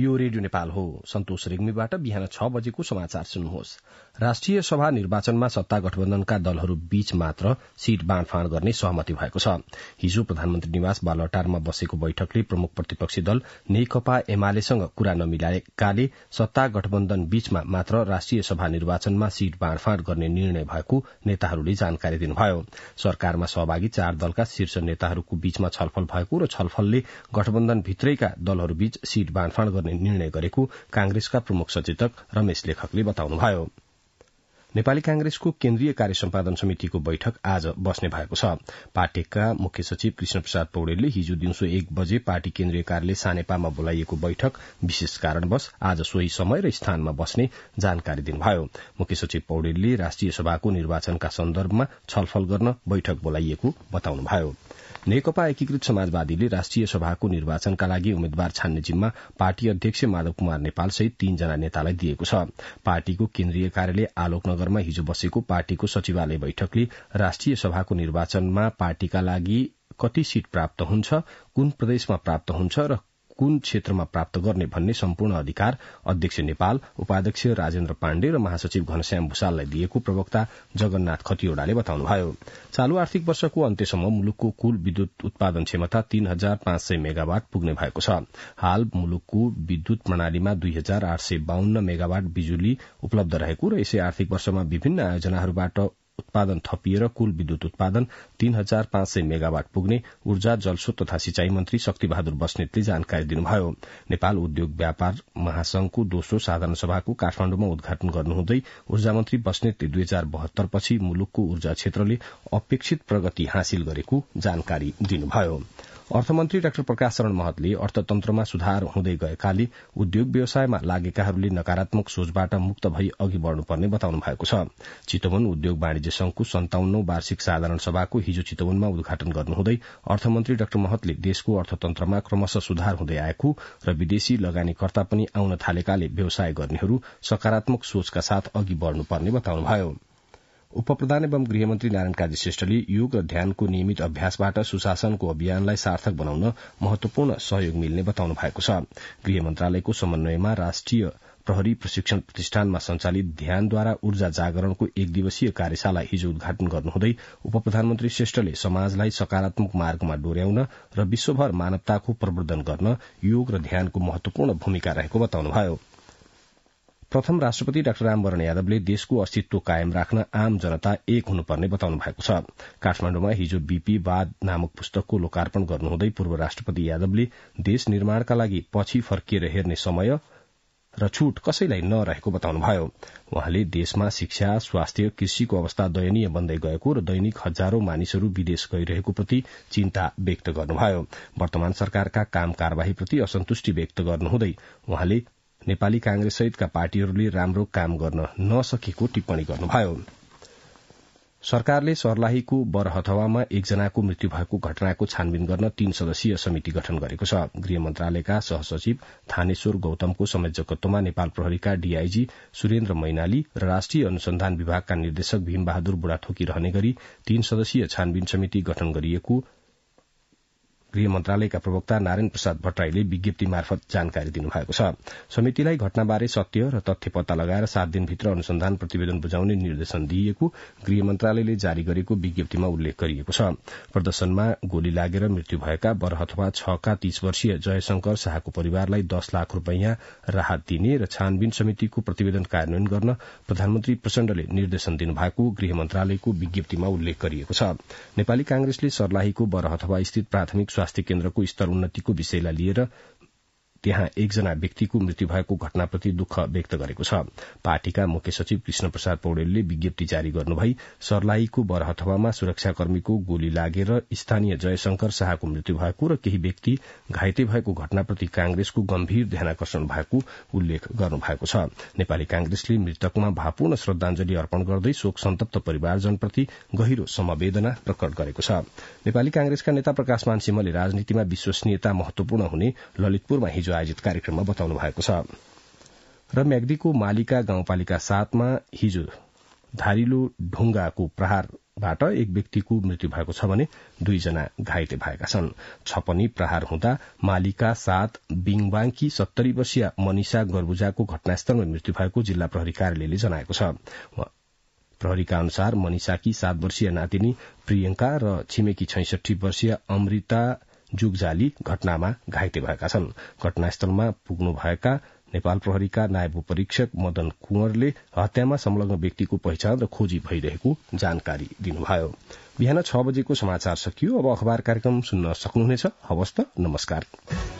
यो रेडियो नेपाल हो सन्तोष रिग्मीबाट बिहान छ बजेको समाचार सुन्नुहोस् राष्ट्रिय सभा निर्वाचनमा सत्ता गठबन्धनका दलहरू बीच मात्र सीट बाँडफाँड गर्ने सहमति भएको छ हिजो प्रधानमन्त्री निवास बालटारमा बसेको बैठकले प्रमुख प्रतिपक्षी दल नेकपा एमालेसँग कुरा नमिलाएकाले सत्ता गठबन्धन बीचमा मात्र राष्ट्रिय सभा निर्वाचनमा सीट बाँडफाँड गर्ने निर्णय भएको नेताहरूले जानकारी दिनुभयो सरकारमा सहभागी चार दलका शीर्ष नेताहरूको बीचमा छलफल भएको र छलफलले गठबन्धनभित्रैका दलहरूबीच सीट बाँडफाँड गर्ने निर्णय गरेको कांग्रेसका प्रमुख सचेतक रमेश लेखकले बताउनुभयो नेपाली कांग्रेसको केन्द्रीय कार्य सम्पादन समितिको बैठक आज बस्ने भएको छ पार्टीका मुख्य सचिव कृष्ण प्रसाद पौडेलले हिजो दिउँसो एक बजे पार्टी केन्द्रीय कार्यालय सानेपामा बोलाइएको बैठक विशेष कारणवश आज सोही समय र स्थानमा बस्ने जानकारी दिनुभयो मुख्य सचिव पौडेलले राष्ट्रिय सभाको निर्वाचनका सन्दर्भमा छलफल गर्न बैठक बोलाइएको बताउनुभयो नेकपा एकीकृत समाजवादीले राष्ट्रिय सभाको निर्वाचनका लागि उम्मेद्वार छान्ने जिम्मा पार्टी अध्यक्ष माधव कुमार नेपाल नेपालसहित तीनजना नेतालाई दिएको छ पार्टीको केन्द्रीय कार्यालय आलोकनगरमा हिजो बसेको पार्टीको सचिवालय बैठकले राष्ट्रिय सभाको निर्वाचनमा पार्टीका लागि कति सीट प्राप्त हुन्छ कुन प्रदेशमा प्राप्त हुन्छ र कुन क्षेत्रमा प्राप्त गर्ने भन्ने सम्पूर्ण अधिकार अध्यक्ष नेपाल उपाध्यक्ष राजेन्द्र पाण्डे र महासचिव घनश्याम भूषाललाई दिएको प्रवक्ता जगन्नाथ खतिवड़ाले बताउनुभयो चालू आर्थिक वर्षको अन्त्यसम्म मुलुकको कुल विद्युत उत्पादन क्षमता तीन हजार पाँच सय मेगावाट पुग्ने भएको छ हाल मुलुकको विद्युत प्रणालीमा दुई हजार आठ सय बाहन्न मेगावाट बिजुली उपलब्ध रहेको र यसै आर्थिक वर्षमा विभिन्न आयोजनाहरूबाट उत्पादन थपिएर कुल विद्युत उत्पादन तीन हजार पाँच सय मेगावाट पुग्ने ऊर्जा जलस्रोत तथा सिंचाई मन्त्री बहादुर बस्नेतले जानकारी दिनुभयो नेपाल उद्योग व्यापार महासंघको दोस्रो साधारण सभाको काठमाण्डुमा उद्घाटन गर्नुहुँदै ऊर्जा मन्त्री बस्नेतले दुई हजार बहत्तर पछि मुलुकको ऊर्जा क्षेत्रले अपेक्षित प्रगति हासिल गरेको जानकारी दिनुभयो अर्थमन्त्री डाक्टर प्रकाश शरण महतले अर्थतन्त्रमा सुधार हुँदै गएकाले उद्योग व्यवसायमा लागेकाहरूले नकारात्मक सोचबाट मुक्त भई अघि बढ़नुपर्ने बताउनु भएको छ चितवन उद्योग वाणिज्य संघको सन्ताउन्नौ वार्षिक साधारण सभाको हिजो चितवनमा उद्घाटन गर्नुहुँदै अर्थमन्त्री डाक्टर महतले देशको अर्थतन्त्रमा क्रमशः सुधार हुँदै आएको र विदेशी लगानीकर्ता पनि आउन थालेकाले व्यवसाय गर्नेहरू सकारात्मक सोचका साथ अघि बढ़नुपर्ने बताउनुभयो उपप्रधान एवं गृहमन्त्री नारायण काजी श्रेष्ठले योग र ध्यानको नियमित अभ्यासबाट सुशासनको अभियानलाई सार्थक बनाउन महत्वपूर्ण सहयोग मिल्ने बताउनु भएको छ गृह मन्त्रालयको समन्वयमा राष्ट्रिय प्रहरी प्रशिक्षण प्रतिष्ठानमा संचालित ध्यानद्वारा ऊर्जा जागरणको एक दिवसीय कार्यशाला हिजो उद्घाटन गर्नुहुँदै उप प्रधानमन्त्री श्रेष्ठले समाजलाई सकारात्मक मार्गमा डोर्याउन र विश्वभर मानवताको प्रवर्धन गर्न योग र ध्यानको महत्वपूर्ण भूमिका रहेको बताउनुभयो प्रथम राष्ट्रपति डाक्टर रामवरण यादवले देशको अस्तित्व कायम राख्न आम जनता एक हुनुपर्ने बताउनु भएको छ काठमाण्डुमा हिजो बीपी वाद नामक पुस्तकको लोकार्पण गर्नुहुँदै पूर्व राष्ट्रपति यादवले देश निर्माणका लागि पछि फर्किएर हेर्ने समय र छूट कसैलाई नरहेको बताउनुभयो उहाँले देशमा शिक्षा स्वास्थ्य कृषिको अवस्था दयनीय बन्दै गएको र दैनिक हजारौं मानिसहरू विदेश गइरहेको प्रति चिन्ता व्यक्त गर्नुभयो वर्तमान सरकारका काम कार्यवाहीप्रति असन्तुष्टि व्यक्त गर्नुहुँदै उहाँले नेपाली कांग्रेस सहितका पार्टीहरूले राम्रो काम गर्न नसकेको टिप्पणी गर्नुभयो सरकारले सर्लाहीको बरहथवामा एकजनाको मृत्यु भएको घटनाको छानबिन गर्न तीन सदस्यीय समिति गठन गरेको छ गृह मन्त्रालयका सहसचिव थानेश्वर गौतमको संयोजकत्वमा नेपाल प्रहरीका डीआईजी सुरेन्द्र मैनाली र राष्ट्रिय अनुसन्धान विभागका निर्देशक भीमबहादुर बुढाथोकी रहने गरी तीन सदस्यीय छानबिन समिति गठन गरिएको गृह मन्त्रालयका प्रवक्ता नारायण प्रसाद भट्टराईले विज्ञप्ति मार्फत जानकारी दिनुभएको छ समितिलाई घटनाबारे सत्य र तथ्य पत्ता लगाएर सात दिनभित्र अनुसन्धान प्रतिवेदन बुझाउने निर्देशन दिइएको गृह मन्त्रालयले जारी गरेको विज्ञप्तिमा उल्लेख गरिएको छ प्रदर्शनमा गोली लागेर मृत्यु भएका बरहथवा छका तीस वर्षीय जयशंकर शाहको परिवारलाई दस लाख रूपियाँ राहत दिने र छानबिन समितिको प्रतिवेदन कार्यान्वयन गर्न प्रधानमन्त्री प्रचण्डले निर्देशन दिनुभएको गृह मन्त्रालयको विज्ञप्तिमा उल्लेख गरिएको छ नेपाली कांग्रेसले सर्लाहीको बरहथवा स्थित प्राथमिक स्वास्थ्य केन्द्रको स्तर उन्नतिको विषयलाई लिएर त्यहाँ एकजना व्यक्तिको मृत्यु भएको घटनाप्रति दुःख व्यक्त गरेको छ पार्टीका मुख्य सचिव कृष्ण प्रसाद पौडेलले विज्ञप्ति जारी गर्नुभई सर्लाहीको बरहथवामा सुरक्षाकर्मीको गोली लागेर स्थानीय जयशंकर शाहको मृत्यु भएको र केही व्यक्ति घाइते भएको घटनाप्रति कांग्रेसको गम्भीर ध्यानकर्षण भएको उल्लेख गर्नुभएको छ नेपाली कांग्रेसले मृतकमा भावपूर्ण श्रद्धाञ्जली अर्पण गर्दै शोक सन्तप्त परिवारजनप्रति गहिरो समवेदना प्रकट गरेको छ नेपाली कांग्रेसका नेता प्रकाश मानसिंहले राजनीतिमा विश्वसनीयता महत्वपूर्ण हुने ललितपुरमा हिजो हिजो आयोजित कार्यक्रममा बताउनु भएको छ र म्याग्दीको मालिका गाउँपालिका सातमा हिजो धारिलो ढुङ्गाको प्रहारबाट एक व्यक्तिको मृत्यु भएको छ भने दुईजना घाइते भएका छन् छपनी प्रहार हुँदा मालिका सात बिङबाङकी सत्तरी वर्षीय मनिषा गर्बुजाको घटनास्थलमा मृत्यु भएको जिल्ला प्रहरी कार्यालयले जनाएको छ प्रहरीका अनुसार मनिषाकी सात वर्षीय नातिनी प्रियंका र छिमेकी छैसठी वर्षीय अमृता जुगजाली घटनामा घाइते भएका छन् घटनास्थलमा पुग्नु भएका नेपाल प्रहरीका नायब परीक्षक मदन कुंवरले हत्यामा संलग्न व्यक्तिको पहिचान र खोजी भइरहेको जानकारी दिनुभयो बिहान छ बजेको समाचार सकियो अब अखबार कार्यक्रम सुन्न सक्नुहुनेछ नमस्कार